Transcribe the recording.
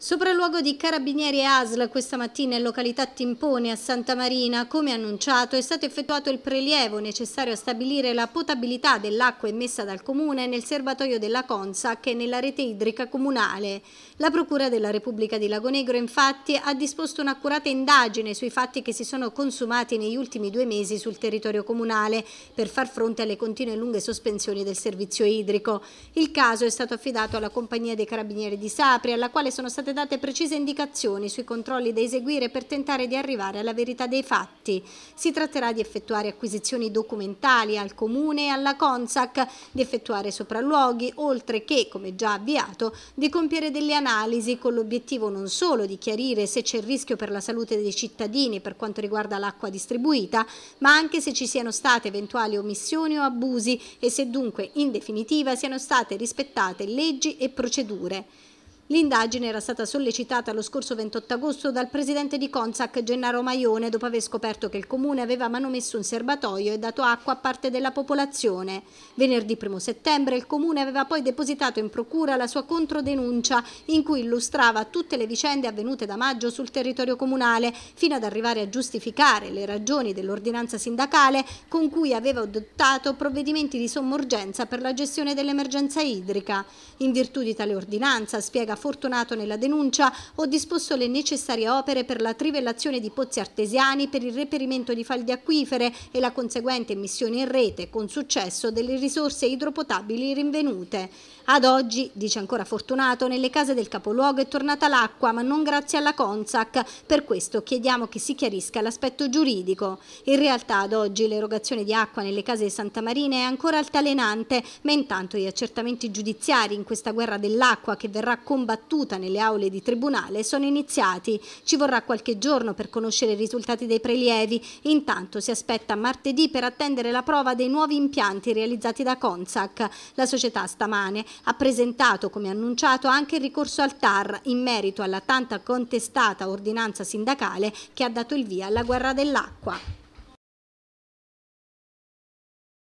Sopralluogo di Carabinieri e ASL questa mattina in località Timpone a Santa Marina. Come annunciato è stato effettuato il prelievo necessario a stabilire la potabilità dell'acqua emessa dal comune nel serbatoio della Consa che è nella rete idrica comunale. La Procura della Repubblica di Lagonegro infatti ha disposto un'accurata indagine sui fatti che si sono consumati negli ultimi due mesi sul territorio comunale per far fronte alle continue e lunghe sospensioni del servizio idrico. Il caso è stato affidato alla Compagnia dei Carabinieri di Sapri alla quale sono state state date precise indicazioni sui controlli da eseguire per tentare di arrivare alla verità dei fatti. Si tratterà di effettuare acquisizioni documentali al Comune e alla Consac, di effettuare sopralluoghi, oltre che, come già avviato, di compiere delle analisi con l'obiettivo non solo di chiarire se c'è il rischio per la salute dei cittadini per quanto riguarda l'acqua distribuita, ma anche se ci siano state eventuali omissioni o abusi e se dunque in definitiva siano state rispettate leggi e procedure. L'indagine era stata sollecitata lo scorso 28 agosto dal presidente di Consac Gennaro Maione dopo aver scoperto che il comune aveva manomesso un serbatoio e dato acqua a parte della popolazione. Venerdì 1 settembre il comune aveva poi depositato in procura la sua controdenuncia in cui illustrava tutte le vicende avvenute da maggio sul territorio comunale fino ad arrivare a giustificare le ragioni dell'ordinanza sindacale con cui aveva adottato provvedimenti di sommorgenza per la gestione dell'emergenza idrica. In virtù di tale ordinanza, spiega Fortunato nella denuncia, ho disposto le necessarie opere per la trivellazione di pozzi artesiani, per il reperimento di falde acquifere e la conseguente emissione in rete, con successo, delle risorse idropotabili rinvenute. Ad oggi, dice ancora Fortunato, nelle case del capoluogo è tornata l'acqua, ma non grazie alla Consac. Per questo chiediamo che si chiarisca l'aspetto giuridico. In realtà ad oggi l'erogazione di acqua nelle case di Santa Marina è ancora altalenante, ma intanto gli accertamenti giudiziari in questa guerra dell'acqua che verrà combattuta combattuta nelle aule di tribunale sono iniziati. Ci vorrà qualche giorno per conoscere i risultati dei prelievi. Intanto si aspetta martedì per attendere la prova dei nuovi impianti realizzati da Consac. La società stamane ha presentato, come annunciato, anche il ricorso al TAR in merito alla tanta contestata ordinanza sindacale che ha dato il via alla guerra dell'acqua.